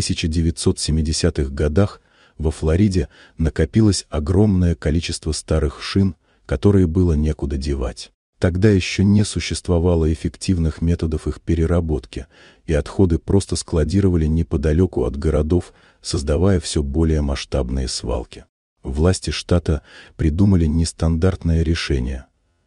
1970-х годах во Флориде накопилось огромное количество старых шин, которые было некуда девать. Тогда еще не существовало эффективных методов их переработки, и отходы просто складировали неподалеку от городов, создавая все более масштабные свалки. Власти штата придумали нестандартное решение.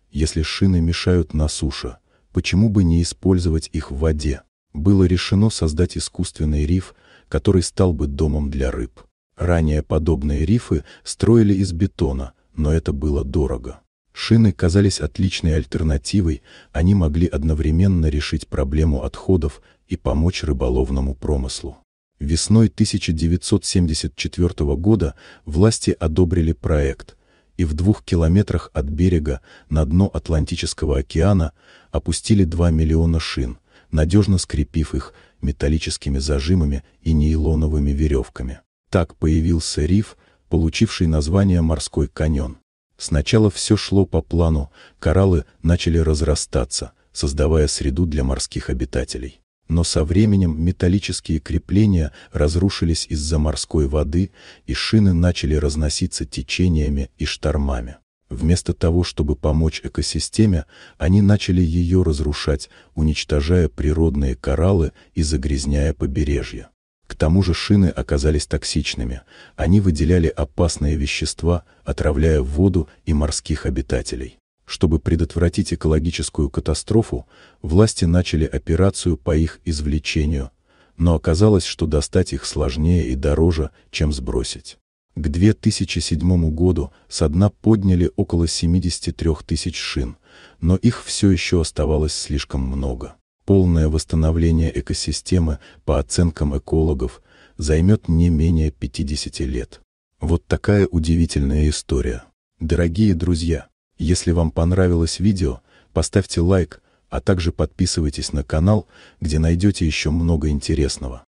Если шины мешают на суше, почему бы не использовать их в воде? Было решено создать искусственный риф – который стал бы домом для рыб. Ранее подобные рифы строили из бетона, но это было дорого. Шины казались отличной альтернативой, они могли одновременно решить проблему отходов и помочь рыболовному промыслу. Весной 1974 года власти одобрили проект, и в двух километрах от берега на дно Атлантического океана опустили 2 миллиона шин, надежно скрепив их металлическими зажимами и нейлоновыми веревками. Так появился риф, получивший название «Морской каньон». Сначала все шло по плану, кораллы начали разрастаться, создавая среду для морских обитателей. Но со временем металлические крепления разрушились из-за морской воды, и шины начали разноситься течениями и штормами. Вместо того, чтобы помочь экосистеме, они начали ее разрушать, уничтожая природные кораллы и загрязняя побережье. К тому же шины оказались токсичными, они выделяли опасные вещества, отравляя воду и морских обитателей. Чтобы предотвратить экологическую катастрофу, власти начали операцию по их извлечению, но оказалось, что достать их сложнее и дороже, чем сбросить. К 2007 году со дна подняли около 73 тысяч шин, но их все еще оставалось слишком много. Полное восстановление экосистемы, по оценкам экологов, займет не менее 50 лет. Вот такая удивительная история. Дорогие друзья, если вам понравилось видео, поставьте лайк, а также подписывайтесь на канал, где найдете еще много интересного.